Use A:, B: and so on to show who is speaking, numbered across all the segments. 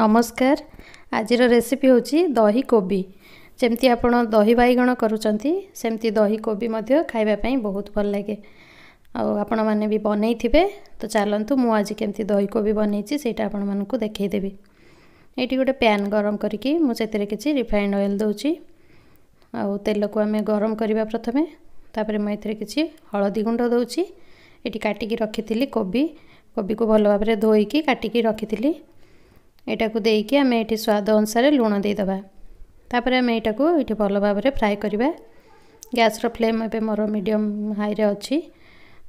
A: ନମସ୍କାର ଆଜିର ରେସିପି ହେଉଛି ଦହି କୋବି ଯେମିତି ଆପଣ ଦହି ବାଇଗଣ କରୁଛନ୍ତି ସେମିତି ଦହି କୋବି ମଧ୍ୟ ଖାଇବା ପାଇଁ ବହୁତ ଭଲ ଲାଗେ ଆଉ ଆପଣମାନେ ବି ବନେଇଥିବେ ତ ଚାଲନ୍ତୁ ମୁଁ ଆଜି କେମିତି ଦହି କୋବି ବନେଇଛି ସେଇଟା ଆପଣମାନଙ୍କୁ ଦେଖେଇଦେବି ଏଇଠି ଗୋଟେ ପ୍ୟାନ୍ ଗରମ କରିକି ମୁଁ ସେଥିରେ କିଛି ରିଫାଇଣ୍ଡ ଅଏଲ୍ ଦେଉଛି ଆଉ ତେଲକୁ ଆମେ ଗରମ କରିବା ପ୍ରଥମେ ତାପରେ ମୁଁ ଏଥିରେ କିଛି ହଳଦୀ ଗୁଣ୍ଡ ଦେଉଛି ଏଠି କାଟିକି ରଖିଥିଲି କୋବି କୋବିକୁ ଭଲ ଭାବରେ ଧୋଇକି କାଟିକି ରଖିଥିଲି ଏଇଟାକୁ ଦେଇକି ଆମେ ଏଠି ସ୍ୱାଦ ଅନୁସାରେ ଲୁଣ ଦେଇଦେବା ତାପରେ ଆମେ ଏଇଟାକୁ ଏଠି ଭଲ ଭାବରେ ଫ୍ରାଏ କରିବା ଗ୍ୟାସ୍ର ଫ୍ଲେମ୍ ଏବେ ମୋର ମିଡ଼ିୟମ୍ ହାଇରେ ଅଛି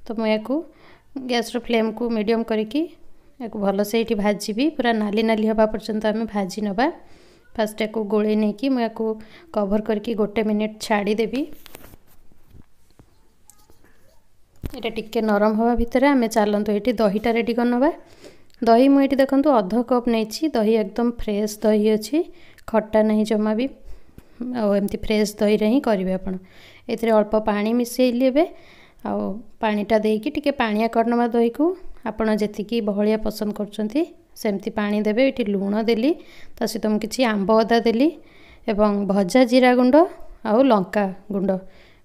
A: ତ ମୁଁ ୟାକୁ ଗ୍ୟାସ୍ର ଫ୍ଲେମ୍କୁ ମିଡ଼ିୟମ୍ କରିକି ୟାକୁ ଭଲସେ ଏଇଠି ଭାଜିବି ପୁରା ନାଲି ନାଲି ହେବା ପର୍ଯ୍ୟନ୍ତ ଆମେ ଭାଜି ନେବା ଫାଷ୍ଟ ୟାକୁ ଗୋଳେଇ ନେଇକି ମୁଁ ୟାକୁ କଭର୍ କରିକି ଗୋଟେ ମିନିଟ୍ ଛାଡ଼ିଦେବି ଏଇଟା ଟିକିଏ ନରମ ହେବା ଭିତରେ ଆମେ ଚାଲନ୍ତୁ ଏଇଠି ଦହିଟା ରେଡ଼ି କରିନେବା ଦହି ମୁଁ ଏଠି ଦେଖନ୍ତୁ ଅଧ କପ୍ ନେଇଛି ଦହି ଏକଦମ ଫ୍ରେଶ୍ ଦହି ଅଛି ଖଟା ନାହିଁ ଜମା ବି ଆଉ ଏମିତି ଫ୍ରେଶ୍ ଦହିରେ ହିଁ କରିବେ ଆପଣ ଏଥିରେ ଅଳ୍ପ ପାଣି ମିଶାଇଲି ଏବେ ଆଉ ପାଣିଟା ଦେଇକି ଟିକିଏ ପାଣିଆ କରିନେବା ଦହିକୁ ଆପଣ ଯେତିକି ବହଳିଆ ପସନ୍ଦ କରୁଛନ୍ତି ସେମିତି ପାଣି ଦେବେ ଏଠି ଲୁଣ ଦେଲି ତା ସହିତ ମୁଁ କିଛି ଆମ୍ବ ଅଦା ଦେଲି ଏବଂ ଭଜା ଜିରା ଗୁଣ୍ଡ ଆଉ ଲଙ୍କା ଗୁଣ୍ଡ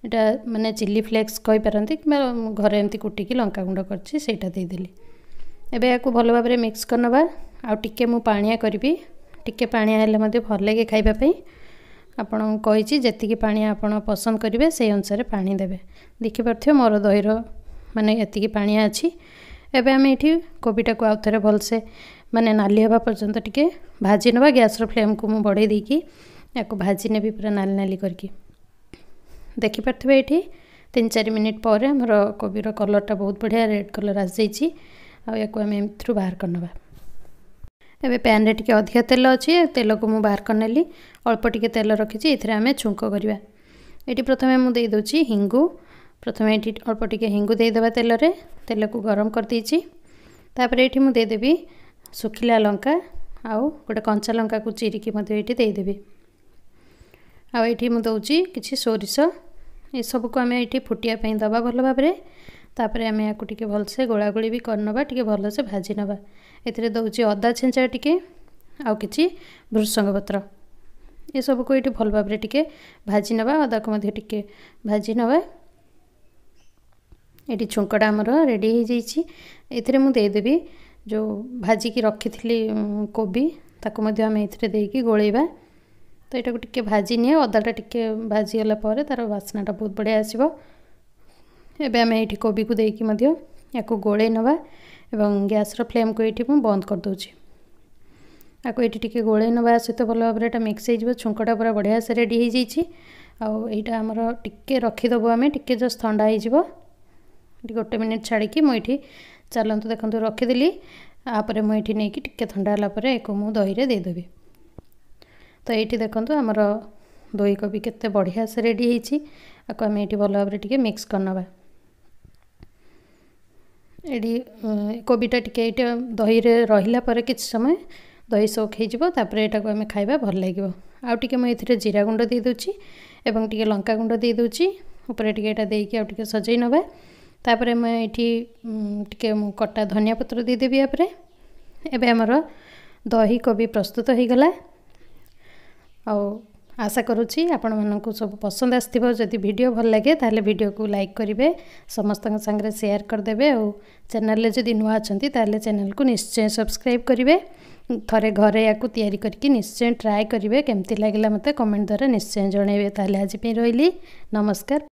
A: ଏଇଟା ମାନେ ଚିଲି ଫ୍ଲେକ୍ସ କହିପାରନ୍ତି କିମ୍ବା ଘରେ ଏମିତି କୁଟିକି ଲଙ୍କା କରିଛି ସେଇଟା ଦେଇଦେଲି ଏବେ ଏହାକୁ ଭଲ ଭାବରେ ମିକ୍ସ କରିନେବା ଆଉ ଟିକିଏ ମୁଁ ପାଣିଆ କରିବି ଟିକିଏ ପାଣିଆ ହେଲେ ମଧ୍ୟ ଭଲ ଲାଗେ ଖାଇବା ପାଇଁ ଆପଣଙ୍କୁ କହିଛି ଯେତିକି ପାଣିଆ ଆପଣ ପସନ୍ଦ କରିବେ ସେଇ ଅନୁସାରେ ପାଣି ଦେବେ ଦେଖିପାରୁଥିବେ ମୋର ଦହିର ମାନେ ଏତିକି ପାଣିଆ ଅଛି ଏବେ ଆମେ ଏଠି କୋବିଟାକୁ ଆଉ ଥରେ ଭଲସେ ମାନେ ନାଲି ହେବା ପର୍ଯ୍ୟନ୍ତ ଟିକେ ଭାଜି ନେବା ଗ୍ୟାସ୍ର ଫ୍ଲେମ୍କୁ ମୁଁ ବଢ଼େଇ ଦେଇକି ୟାକୁ ଭାଜି ନେବି ପୁରା ନାଲି ନାଲି କରିକି ଦେଖିପାରୁଥିବେ ଏଠି ତିନି ଚାରି ମିନିଟ୍ ପରେ ଆମର କୋବିର କଲର୍ଟା ବହୁତ ବଢ଼ିଆ ରେଡ଼୍ କଲର୍ ଆସିଯାଇଛି ଆଉ ୟାକୁ ଆମେ ଏମିତିରୁ ବାହାର କରିନେବା ଏବେ ପ୍ୟାନ୍ରେ ଟିକିଏ ଅଧିକା ତେଲ ଅଛି ତେଲକୁ ମୁଁ ବାହାର କରିନେଲି ଅଳ୍ପ ଟିକିଏ ତେଲ ରଖିଛି ଏଥିରେ ଆମେ ଛୁଙ୍କ କରିବା ଏଠି ପ୍ରଥମେ ମୁଁ ଦେଇଦେଉଛି ହିଙ୍ଗୁ ପ୍ରଥମେ ଏଠି ଅଳ୍ପ ଟିକିଏ ହିଙ୍ଗୁ ଦେଇଦେବା ତେଲରେ ତେଲକୁ ଗରମ କରିଦେଇଛି ତାପରେ ଏଠି ମୁଁ ଦେଇଦେବି ଶୁଖିଲା ଲଙ୍କା ଆଉ ଗୋଟେ କଞ୍ଚା ଲଙ୍କାକୁ ଚିରିକି ମଧ୍ୟ ଏଇଠି ଦେଇଦେବି ଆଉ ଏଇଠି ମୁଁ ଦେଉଛି କିଛି ସୋରିଷ ଏସବୁକୁ ଆମେ ଏଇଠି ଫୁଟିବା ପାଇଁ ଦେବା ଭଲ ଭାବରେ तापर आम या भलसे गोलागोली भी कर करनवा टे भलसे भाजी ना ये दौर अदा छेचा टिके भृसंग पत्र ये सब कुछ भल भाव भाजी नवा अदा को भाजी नवा ये छुंकटा आमर रेडी एथेरे मुझे जो भाजिकी रखी थी कोबी आम देक गोल तो यू टे भाजी अदाटा टी भाजीगला तार बास्नाटा बहुत बढ़िया आसो ଏବେ ଆମେ ଏଇଠି କୋବିକୁ ଦେଇକି ମଧ୍ୟ ୟାକୁ ଗୋଳେଇ ନେବା ଏବଂ ଗ୍ୟାସ୍ର ଫ୍ଲେମ୍କୁ ଏଇଠି ମୁଁ ବନ୍ଦ କରିଦେଉଛି ଆକୁ ଏଇଠି ଟିକେ ଗୋଳେଇ ନେବା ସହିତ ଭଲ ଭାବରେ ଏଇଟା ମିକ୍ସ ହେଇଯିବ ଛୁଙ୍କଟା ପୁରା ବଢ଼ିଆ ସେ ରେଡ଼ି ହେଇଯାଇଛି ଆଉ ଏଇଟା ଆମର ଟିକେ ରଖିଦେବୁ ଆମେ ଟିକେ ଜଷ୍ଟ ଥଣ୍ଡା ହେଇଯିବ ଗୋଟେ ମିନିଟ୍ ଛାଡ଼ିକି ମୁଁ ଏଇଠି ଚାଲନ୍ତୁ ଦେଖନ୍ତୁ ରଖିଦେଲି ତାପରେ ମୁଁ ଏଇଠି ନେଇକି ଟିକେ ଥଣ୍ଡା ହେଲା ପରେ ଏକୁ ମୁଁ ଦହିରେ ଦେଇଦେବି ତ ଏଇଠି ଦେଖନ୍ତୁ ଆମର ଦହି କୋବି କେତେ ବଢ଼ିଆ ସେ ରେଡ଼ି ହେଇଛି ଆକୁ ଆମେ ଏଇଠି ଭଲ ଭାବରେ ଟିକେ ମିକ୍ସ କରିନେବା ଏଠି କୋବିଟା ଟିକେ ଏଇଟା ଦହିରେ ରହିଲା ପରେ କିଛି ସମୟ ଦହି ସୋଖ ହେଇଯିବ ତାପରେ ଏଇଟାକୁ ଆମେ ଖାଇବା ଭଲ ଲାଗିବ ଆଉ ଟିକେ ମୁଁ ଏଥିରେ ଜିରା ଗୁଣ୍ଡ ଦେଇଦେଉଛି ଏବଂ ଟିକେ ଲଙ୍କା ଗୁଣ୍ଡ ଦେଇଦେଉଛି ଉପରେ ଟିକେ ଏଇଟା ଦେଇକି ଆଉ ଟିକେ ସଜେଇ ନେବା ତାପରେ ମୁଁ ଏଇଠି ଟିକେ ମୁଁ କଟା ଧନିଆ ପତ୍ର ଦେଇଦେବି ଆପରେ ଏବେ ଆମର ଦହି କୋବି ପ୍ରସ୍ତୁତ ହେଇଗଲା ଆଉ ଆଶା କରୁଛି ଆପଣମାନଙ୍କୁ ସବୁ ପସନ୍ଦ ଆସିଥିବ ଯଦି ଭିଡ଼ିଓ ଭଲ ଲାଗେ ତାହେଲେ ଭିଡ଼ିଓକୁ ଲାଇକ୍ କରିବେ ସମସ୍ତଙ୍କ ସାଙ୍ଗରେ ସେୟାର କରିଦେବେ ଆଉ ଚ୍ୟାନେଲରେ ଯଦି ନୂଆ ଅଛନ୍ତି ତାହେଲେ ଚ୍ୟାନେଲକୁ ନିଶ୍ଚୟ ସବସ୍କ୍ରାଇବ୍ କରିବେ ଥରେ ଘରେ ଏହାକୁ ତିଆରି କରିକି ନିଶ୍ଚୟ ଟ୍ରାଏ କରିବେ କେମିତି ଲାଗିଲା ମୋତେ କମେଣ୍ଟ ଦ୍ୱାରା ନିଶ୍ଚୟ ଜଣାଇବେ ତାହେଲେ ଆଜି ପାଇଁ ରହିଲି ନମସ୍କାର